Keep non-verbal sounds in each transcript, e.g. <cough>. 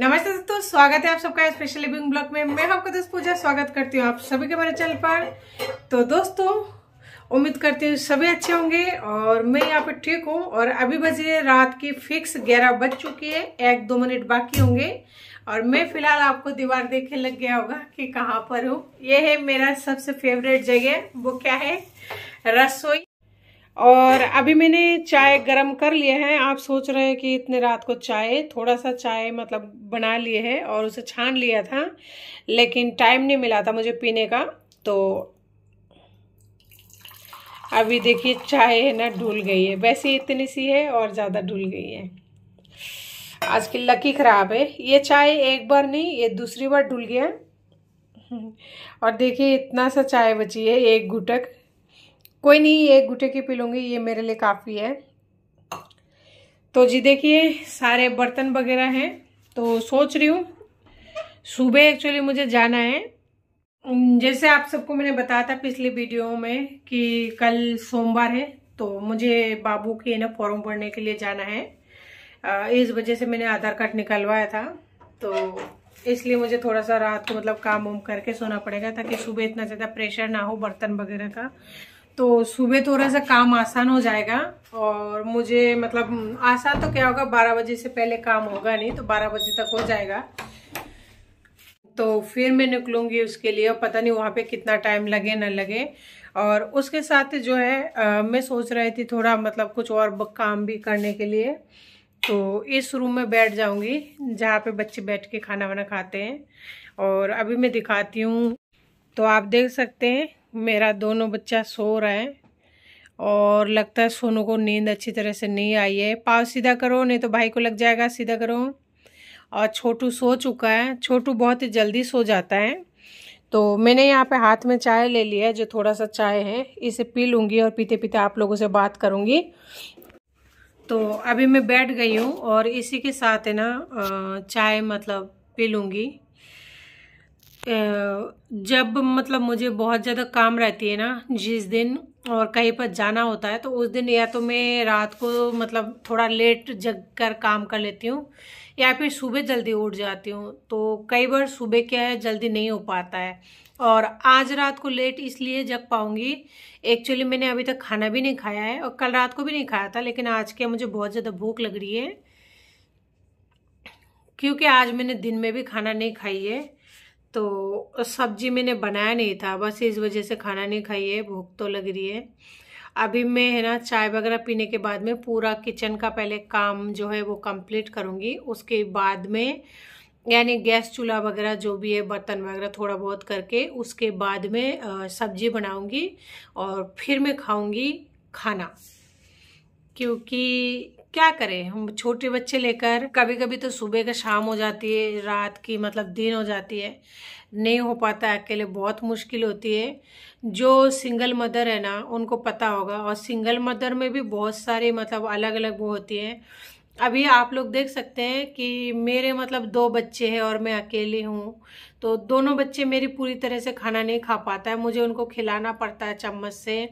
नमस्ते दोस्तों स्वागत है आप सबका स्पेशल लिविंग ब्लॉग में मैं आपका दोस्त पूजा स्वागत करती हूँ आप सभी के हमारे चैनल पर तो दोस्तों उम्मीद करती हूँ सभी अच्छे होंगे और मैं यहाँ पे ठीक हूँ और अभी बजे रात की फिक्स ग्यारह बज चुकी है एक दो मिनट बाकी होंगे और मैं फिलहाल आपको दीवार देखे लग गया होगा कि कहाँ पर हूँ ये है मेरा सबसे फेवरेट जगह वो क्या है रसोई और अभी मैंने चाय गरम कर लिए हैं आप सोच रहे हैं कि इतने रात को चाय थोड़ा सा चाय मतलब बना लिए है और उसे छान लिया था लेकिन टाइम नहीं मिला था मुझे पीने का तो अभी देखिए चाय है ना ढुल गई है वैसे इतनी सी है और ज़्यादा ढुल गई है आज की लकी ख़राब है ये चाय एक बार नहीं ये दूसरी बार ढुल गया और देखिए इतना सा चाय बची है एक घुटक कोई नहीं एक गुटे की पी ये मेरे लिए काफ़ी है तो जी देखिए सारे बर्तन वगैरह हैं तो सोच रही हूँ सुबह एक्चुअली मुझे जाना है जैसे आप सबको मैंने बताया था पिछले वीडियो में कि कल सोमवार है तो मुझे बाबू के ना फॉर्म भरने के लिए जाना है इस वजह से मैंने आधार कार्ड निकलवाया था तो इसलिए मुझे थोड़ा सा रात को मतलब काम उम करके सोना पड़ेगा ताकि सुबह इतना ज़्यादा प्रेशर ना हो बर्तन वगैरह का तो सुबह थोड़ा सा काम आसान हो जाएगा और मुझे मतलब आसान तो क्या होगा बारह बजे से पहले काम होगा नहीं तो बारह बजे तक हो जाएगा तो फिर मैं निकलूँगी उसके लिए पता नहीं वहाँ पे कितना टाइम लगे ना लगे और उसके साथ जो है आ, मैं सोच रही थी थोड़ा मतलब कुछ और काम भी करने के लिए तो इस रूम में बैठ जाऊँगी जहाँ पे बच्चे बैठ के खाना वाना खाते हैं और अभी मैं दिखाती हूँ तो आप देख सकते हैं मेरा दोनों बच्चा सो रहा है और लगता है सोनू को नींद अच्छी तरह से नहीं आई है पाव सीधा करो नहीं तो भाई को लग जाएगा सीधा करो और छोटू सो चुका है छोटू बहुत ही जल्दी सो जाता है तो मैंने यहाँ पे हाथ में चाय ले लिया है जो थोड़ा सा चाय है इसे पी लूँगी और पीते पीते आप लोगों से बात करूँगी तो अभी मैं बैठ गई हूँ और इसी के साथ है ना चाय मतलब पी लूँगी जब मतलब मुझे बहुत ज़्यादा काम रहती है ना जिस दिन और कहीं पर जाना होता है तो उस दिन या तो मैं रात को मतलब थोड़ा लेट जग कर काम कर लेती हूँ या फिर सुबह जल्दी उठ जाती हूँ तो कई बार सुबह क्या है जल्दी नहीं हो पाता है और आज रात को लेट इसलिए जग पाऊँगी एक्चुअली मैंने अभी तक खाना भी नहीं खाया है और कल रात को भी नहीं खाया था लेकिन आज क्या मुझे बहुत ज़्यादा भूख लग रही है क्योंकि आज मैंने दिन में भी खाना नहीं खाई है तो सब्जी मैंने बनाया नहीं था बस इस वजह से खाना नहीं खाई है भूख तो लग रही है अभी मैं है ना चाय वगैरह पीने के बाद में पूरा किचन का पहले काम जो है वो कंप्लीट करूँगी उसके बाद में यानी गैस चूल्हा वगैरह जो भी है बर्तन वगैरह थोड़ा बहुत करके उसके बाद में सब्जी बनाऊँगी और फिर मैं खाऊँगी खाना क्योंकि क्या करें हम छोटे बच्चे लेकर कभी कभी तो सुबह का शाम हो जाती है रात की मतलब दिन हो जाती है नहीं हो पाता अकेले बहुत मुश्किल होती है जो सिंगल मदर है ना उनको पता होगा और सिंगल मदर में भी बहुत सारी मतलब अलग अलग वो होती है अभी आप लोग देख सकते हैं कि मेरे मतलब दो बच्चे हैं और मैं अकेली हूँ तो दोनों बच्चे मेरी पूरी तरह से खाना नहीं खा पाता है मुझे उनको खिलाना पड़ता है चम्मच से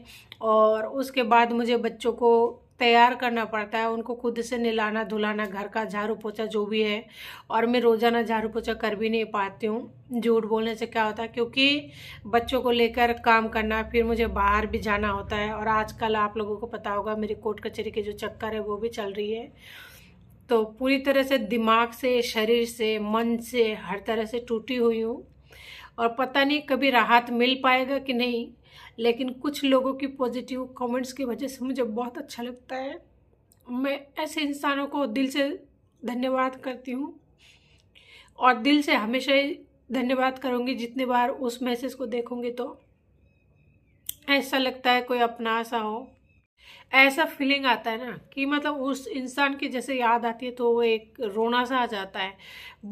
और उसके बाद मुझे बच्चों को तैयार करना पड़ता है उनको खुद से नहलाना धुलाना घर का झाड़ू पोछा जो भी है और मैं रोज़ाना झाड़ू पोछा कर भी नहीं पाती हूँ झूठ बोलने से क्या होता है क्योंकि बच्चों को लेकर काम करना फिर मुझे बाहर भी जाना होता है और आजकल आप लोगों को पता होगा मेरी कोर्ट कचहरी के जो चक्कर है वो भी चल रही है तो पूरी तरह से दिमाग से शरीर से मन से हर तरह से टूटी हुई हूँ और पता नहीं कभी राहत मिल पाएगा कि नहीं लेकिन कुछ लोगों की पॉजिटिव कमेंट्स की वजह से मुझे बहुत अच्छा लगता है मैं ऐसे इंसानों को दिल से धन्यवाद करती हूँ और दिल से हमेशा ही धन्यवाद करूँगी जितने बार उस मैसेज को देखूँगी तो ऐसा लगता है कोई अपना सा हो ऐसा फीलिंग आता है ना कि मतलब उस इंसान की जैसे याद आती है तो वो एक रोना सा आ जाता है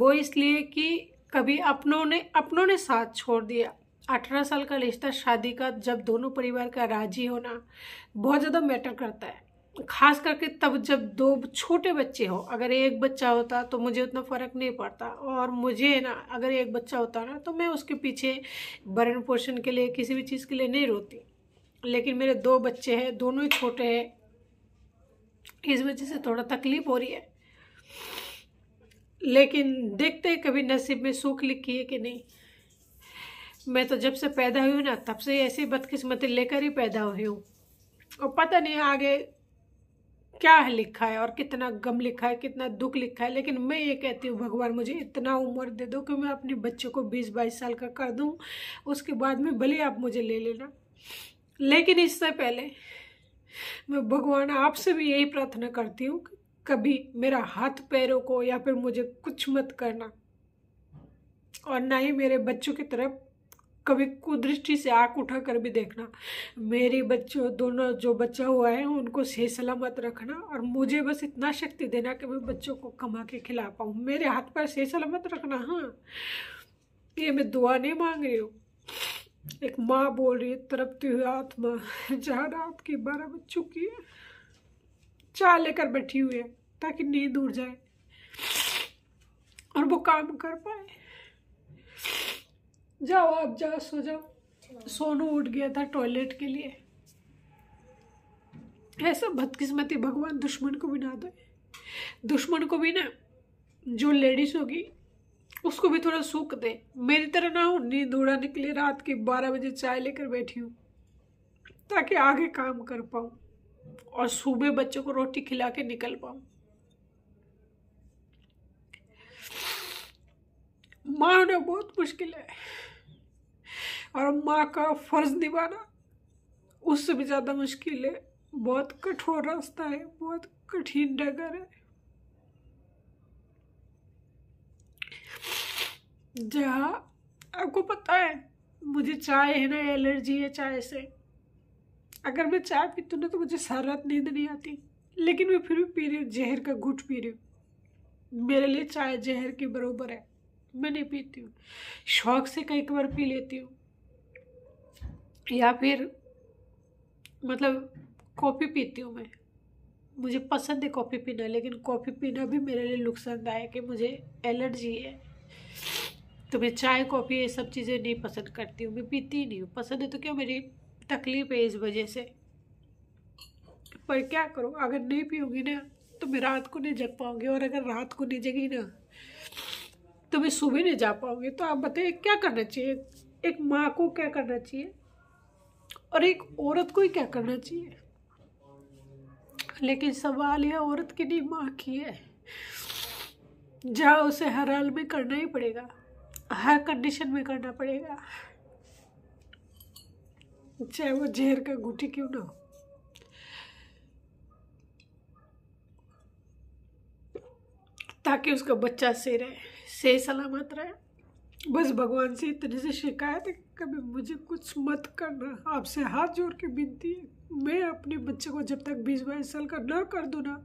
वो इसलिए कि कभी अपनों ने अपनों ने साथ छोड़ दिया अठारह साल का रिश्ता शादी का जब दोनों परिवार का राजी होना बहुत ज़्यादा मैटर करता है खास करके तब जब दो छोटे बच्चे हो अगर एक बच्चा होता तो मुझे उतना फ़र्क नहीं पड़ता और मुझे ना अगर एक बच्चा होता ना तो मैं उसके पीछे भरण पोषण के लिए किसी भी चीज़ के लिए नहीं रोती लेकिन मेरे दो बच्चे हैं दोनों ही छोटे हैं इस वजह से थोड़ा तकलीफ़ हो रही है लेकिन देखते हैं कभी नसीब में सुख लिखी है कि नहीं मैं तो जब से पैदा हुई ना तब से ऐसी बदकिस्मती लेकर ही पैदा हुई हूँ और पता नहीं आगे क्या है लिखा है और कितना गम लिखा है कितना दुख लिखा है लेकिन मैं ये कहती हूँ भगवान मुझे इतना उम्र दे दो कि मैं अपने बच्चों को बीस बाईस साल का कर दूँ उसके बाद में भले आप मुझे ले लेना लेकिन इससे पहले मैं भगवान आपसे भी यही प्रार्थना करती हूँ कभी मेरा हाथ पैरों को या फिर मुझे कुछ मत करना और ना ही मेरे बच्चों की तरफ कभी कुदृष्टि से आँख उठा कर भी देखना मेरे बच्चों दोनों जो बच्चा हुआ है उनको सही सलामत रखना और मुझे बस इतना शक्ति देना कि मैं बच्चों को कमा के खिला पाऊँ मेरे हाथ पर सही सलामत रखना हाँ ये मैं दुआ नहीं मांग रही हूँ एक माँ बोल रही है तरपती हुई आत्मा जहाँ रात की बारह बज चुकी है चाय लेकर बैठी हुई है ताकि नींद उड़ जाए और वो काम कर पाए जाओ आप जाओ सो जाओ सोनू उठ गया था टॉयलेट के लिए ऐसा बदकिस्मती भगवान दुश्मन को भी ना दे दुश्मन को भी ना जो लेडीज होगी उसको भी थोड़ा सूख दे मेरी तरह ना हो नींद उड़ाने के लिए रात के बारह बजे चाय लेकर बैठी हूँ ताकि आगे काम कर पाऊँ और सुबह बच्चों को रोटी खिला के निकल पाऊँ माँ होना बहुत मुश्किल है और माँ का फ़र्ज़ निभाना उससे भी ज़्यादा मुश्किल है बहुत कठोर रास्ता है बहुत कठिन डगर है जहाँ आपको पता है मुझे चाय है ना एलर्जी है चाय से अगर मैं चाय पीती हूँ ना तो मुझे सारी रात नींद नहीं आती लेकिन मैं फिर भी पी रही हूँ जहर का घुट पी रही हूँ मेरे लिए चाय जहर के बराबर है मैं नहीं पीती हूँ शौक से कई बार पी लेती हूँ या फिर मतलब कॉफ़ी पीती हूँ मैं मुझे पसंद है कॉफ़ी पीना लेकिन कॉफ़ी पीना भी मेरे लिए नुकसानदायक है मुझे एलर्जी है तो मैं चाय कॉफ़ी ये सब चीज़ें नहीं पसंद करती हूँ मैं पीती ही नहीं हूँ पसंद है तो क्या मेरी तकलीफ़ है इस वजह से पर क्या करो अगर नहीं पीऊँगी ना तो मैं रात को नहीं जग पाऊँगी और अगर रात को नहीं जगी ना तो सुबह नहीं जा पाओगे तो आप बताइए क्या करना चाहिए एक माँ को क्या करना चाहिए और एक औरत को ही क्या करना चाहिए लेकिन सवाल यह औरत की नहीं माँ की है जहाँ उसे हर हाल में करना ही पड़ेगा हर कंडीशन में करना पड़ेगा चाहे वो जहर का गुटी क्यों ना हो ताकि उसका बच्चा से रहे से सलामत रहे बस भगवान से इतनी से शिकायत है कभी मुझे कुछ मत करना आपसे हाथ जोड़ के विनती है मैं अपने बच्चे को जब तक बीस बाईस साल का ना कर दूँ ना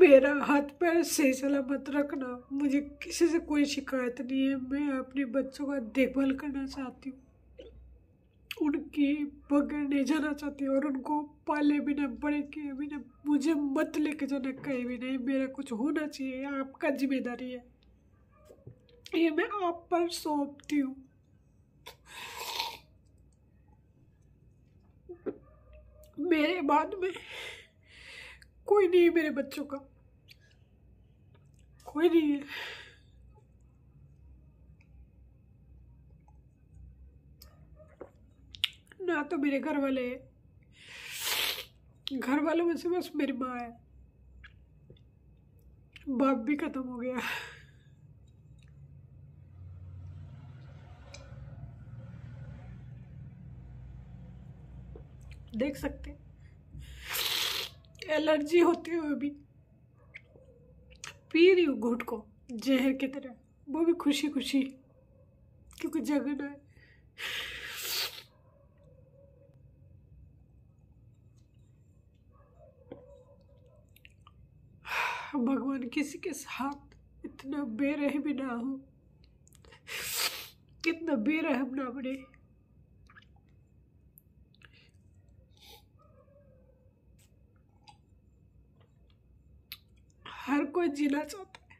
मेरा हाथ पैर सही सलामत रखना मुझे किसी से कोई शिकायत नहीं है मैं अपने बच्चों का देखभाल करना चाहती हूँ उनके पकड़ने जाना चाहती हूँ और उनको पाले बिना बड़े के बिना मुझे मत लेके जाना कहीं भी नहीं मेरा कुछ होना चाहिए आपका जिम्मेदारी है ये मैं आप पर सौंपती हूँ मेरे बाद में कोई नहीं मेरे बच्चों का कोई नहीं है ना तो मेरे घर वाले घर वालों में से बस मेरी माँ है बाप भी ख़त्म हो गया देख सकते एलर्जी होते हुए भी पी रही हूँ घुट को जहर की तरह वो भी खुशी खुशी क्योंकि जगना है किसी के साथ इतना बेरहम ना हो कितना बेरहम ना बने हर कोई जीना चाहता है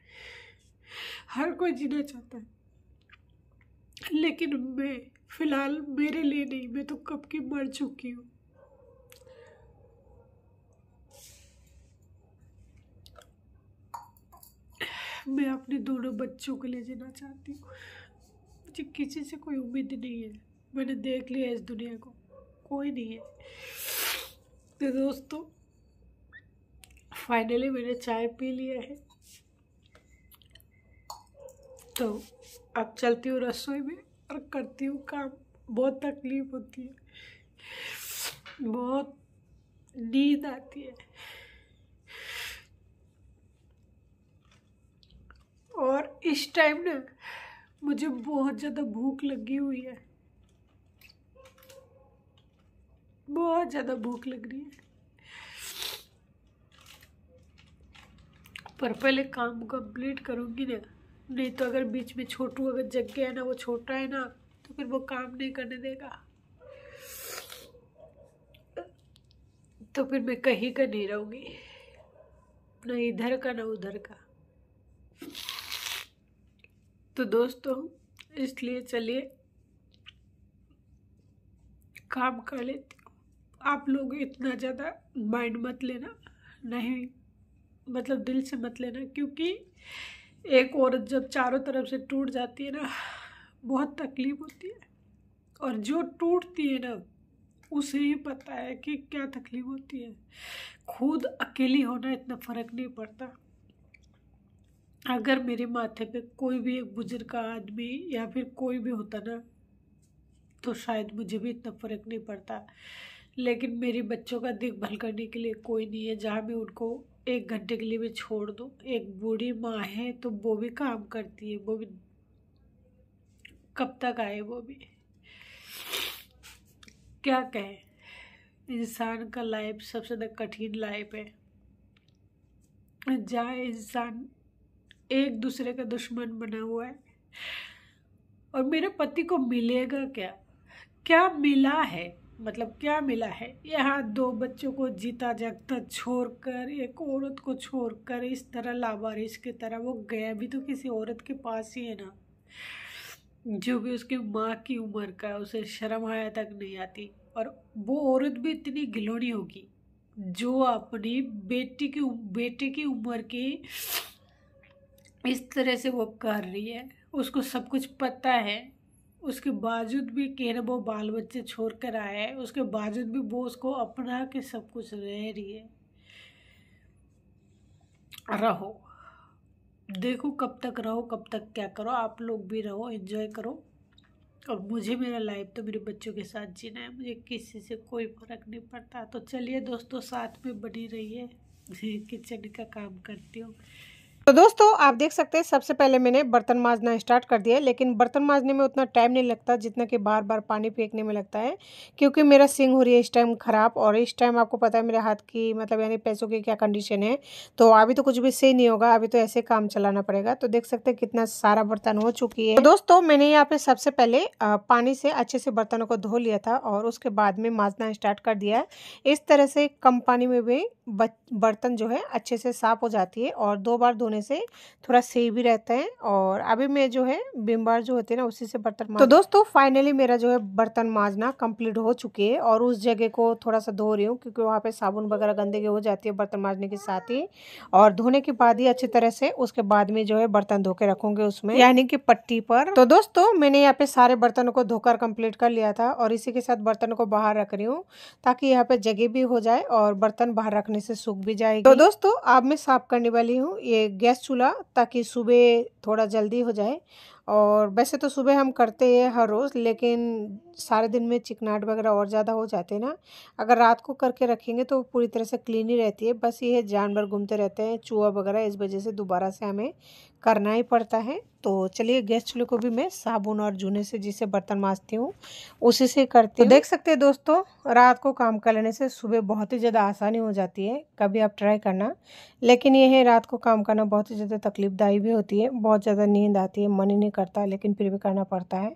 हर कोई जीना चाहता है लेकिन मैं फ़िलहाल मेरे लिए नहीं मैं तो कब की मर चुकी हूँ मैं अपने दोनों बच्चों को ले जाना चाहती हूँ मुझे किसी से कोई उम्मीद नहीं है मैंने देख लिया इस दुनिया को कोई नहीं है तो दोस्तों फाइनली मैंने चाय पी लिया है तो अब चलती हूँ रसोई में और करती हूँ काम बहुत तकलीफ़ होती है बहुत नींद आती है और इस टाइम ना मुझे बहुत ज़्यादा भूख लगी हुई है बहुत ज़्यादा भूख लग रही है पर पहले काम कंप्लीट करूँगी ना नहीं तो अगर बीच में छोटू अगर जग गया ना वो छोटा है ना तो फिर वो काम नहीं करने देगा तो फिर मैं कहीं का नहीं रहूँगी ना इधर का ना उधर का तो दोस्तों इसलिए चलिए काम कर लेते आप लोग इतना ज़्यादा माइंड मत लेना नहीं मतलब दिल से मत लेना क्योंकि एक औरत जब चारों तरफ से टूट जाती है ना बहुत तकलीफ़ होती है और जो टूटती है ना उसे ही पता है कि क्या तकलीफ़ होती है खुद अकेली होना इतना फ़र्क नहीं पड़ता अगर मेरे माथे पे कोई भी एक बुजुर्ग आदमी या फिर कोई भी होता ना तो शायद मुझे भी इतना फ़र्क नहीं पड़ता लेकिन मेरे बच्चों का देखभाल करने के लिए कोई नहीं है जहाँ मैं उनको एक घंटे के लिए भी छोड़ दूँ एक बूढ़ी माँ है तो वो भी काम करती है वो भी कब तक आए वो भी क्या कहें इंसान का लाइफ सबसे ज़्यादा कठिन लाइफ है जहाँ इंसान एक दूसरे का दुश्मन बना हुआ है और मेरे पति को मिलेगा क्या क्या मिला है मतलब क्या मिला है यहाँ दो बच्चों को जीता जागता छोड़कर एक औरत को छोड़कर इस तरह लावारिश की तरह वो गया भी तो किसी औरत के पास ही है ना जो भी उसकी माँ की उम्र का उसे शर्म आया तक नहीं आती और वो औरत भी इतनी घिलौनी होगी जो अपनी बेटी की बेटे की उम्र की इस तरह से वो कर रही है उसको सब कुछ पता है उसके बावजूद भी कह वो बाल बच्चे छोड़ कर आया है उसके बावजूद भी वो उसको अपना के सब कुछ रह रही है रहो देखो कब तक रहो कब तक क्या करो आप लोग भी रहो एंजॉय करो और मुझे मेरा लाइफ तो मेरे बच्चों के साथ जीना है मुझे किसी से कोई फ़र्क नहीं पड़ता तो चलिए दोस्तों साथ में बनी रहिए <laughs> किचन का काम करती हूँ तो दोस्तों आप देख सकते हैं सबसे पहले मैंने बर्तन माँजना स्टार्ट कर दिया लेकिन बर्तन माँजने में उतना टाइम नहीं लगता जितना कि बार बार पानी फेंकने में लगता है क्योंकि मेरा सिंग हो रही है इस टाइम ख़राब और इस टाइम आपको पता है मेरे हाथ की मतलब यानी पैसों की क्या कंडीशन है तो अभी तो कुछ भी सही नहीं होगा अभी तो ऐसे काम चलाना पड़ेगा तो देख सकते हैं कितना सारा बर्तन हो चुकी है तो दोस्तों मैंने यहाँ पे सबसे पहले पानी से अच्छे से बर्तनों को धो लिया था और उसके बाद में मांजना स्टार्ट कर दिया इस तरह से कम पानी में भी बर्तन जो है अच्छे से साफ हो जाती है और दो बार धोने से थोड़ा सेव भी रहता है और अभी मैं जो है विम बार जो होते हैं ना उसी से बर्तन तो दोस्तों फाइनली मेरा जो है बर्तन माजना कंप्लीट हो चुके है और उस जगह को थोड़ा सा धो रही हूँ क्योंकि वहाँ पे साबुन वगैरह गंदगी हो जाती है बर्तन माजने के साथ ही और धोने के बाद ही अच्छी तरह से उसके बाद में जो है बर्तन धो के रखूंगे उसमें यानी कि पट्टी पर तो दोस्तों मैंने यहाँ पे सारे बर्तनों को धोकर कम्प्लीट कर लिया था और इसी के साथ बर्तन को बाहर रख रही हूँ ताकि यहाँ पे जगह भी हो जाए और बर्तन बाहर रखने से सूख भी जाएगी तो दोस्तों अब मैं साफ करने वाली हूँ ये गैस चूल्हा ताकि सुबह थोड़ा जल्दी हो जाए और वैसे तो सुबह हम करते हैं हर रोज़ लेकिन सारे दिन में चिकनाहट वगैरह और ज़्यादा हो जाते हैं ना अगर रात को करके रखेंगे तो पूरी तरह से क्लीन ही रहती है बस ये जानवर घूमते रहते हैं चूहा वगैरह इस वजह से दोबारा से हमें करना ही पड़ता है तो चलिए गैस चूल्हे को भी मैं साबुन और जूने से जिसे बर्तन माँजती हूँ उसी से करती तो हूँ तो देख सकते हैं दोस्तों रात को काम कर लेने से सुबह बहुत ही ज़्यादा आसानी हो जाती है कभी आप ट्राई करना लेकिन यह है रात को काम करना बहुत ही ज़्यादा तकलीफदायी भी होती है बहुत ज़्यादा नींद आती है मन ही नहीं नहीं करता लेकिन फिर भी करना पड़ता है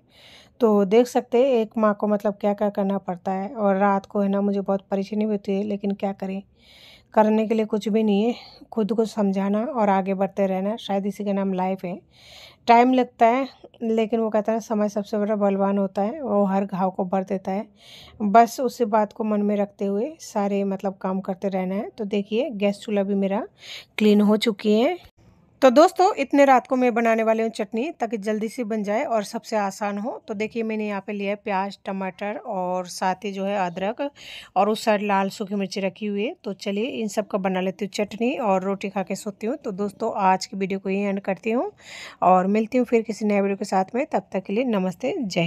तो देख सकते हैं एक माँ को मतलब क्या क्या करना पड़ता है और रात को है ना मुझे बहुत परेशानी होती है लेकिन क्या करें करने के लिए कुछ भी नहीं है खुद को समझाना और आगे बढ़ते रहना शायद इसी का नाम लाइफ है टाइम लगता है लेकिन वो कहता है समय सबसे बड़ा बलवान होता है वो हर घाव को भर देता है बस उस बात को मन में रखते हुए सारे मतलब काम करते रहना है तो देखिए गैस चूल्हा भी मेरा क्लीन हो चुकी है तो दोस्तों इतने रात को मैं बनाने वाली हूँ चटनी ताकि जल्दी से बन जाए और सबसे आसान हो तो देखिए मैंने यहाँ पे लिया है प्याज टमाटर और साथ ही जो है अदरक और उस साइड लाल सूखी मिर्ची रखी हुई है तो चलिए इन सब का बना लेती हूँ चटनी और रोटी खा के सोती हूँ तो दोस्तों आज की वीडियो को यही एंड करती हूँ और मिलती हूँ फिर किसी नए वीडियो के साथ में तब तक के लिए नमस्ते जय